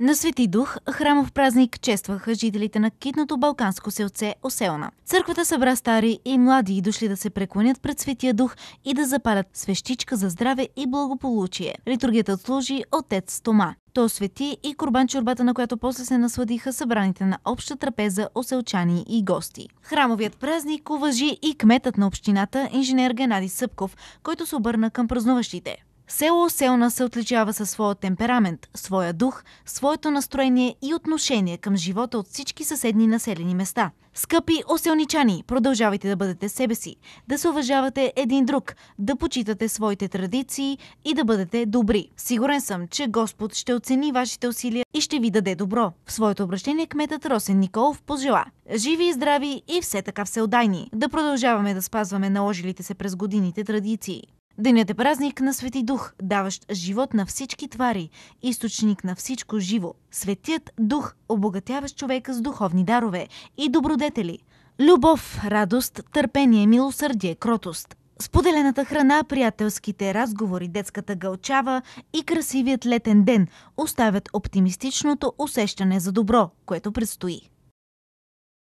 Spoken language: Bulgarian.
На Свети Дух храмов празник честваха жителите на китното балканско селце Оселна. Църквата събра стари и млади и дошли да се преклонят пред Светия Дух и да запалят свещичка за здраве и благополучие. Литургията отслужи отец Тома. То свети и Курбан чорбата, на която после се насладиха събраните на обща трапеза оселчани и гости. Храмовият празник уважи и кметът на общината, инженер Геннадий Съпков, който се обърна към празнуващите. Село Оселна се отличава със своя темперамент, своя дух, своето настроение и отношение към живота от всички съседни населени места. Скъпи оселничани, продължавайте да бъдете себе си, да се уважавате един друг, да почитате своите традиции и да бъдете добри. Сигурен съм, че Господ ще оцени вашите усилия и ще ви даде добро. В своето обращение кметът Росен Николов пожела Живи и здрави и все така вселдайни. Да продължаваме да спазваме наложилите се през годините традиции. Денят е празник на Свети Дух, даващ живот на всички твари, източник на всичко живо. Светият Дух обогатяващ човека с духовни дарове и добродетели. Любов, радост, търпение, милосърдие, кротост. Споделената храна, приятелските разговори, детската гълчава и красивият летен ден оставят оптимистичното усещане за добро, което предстои.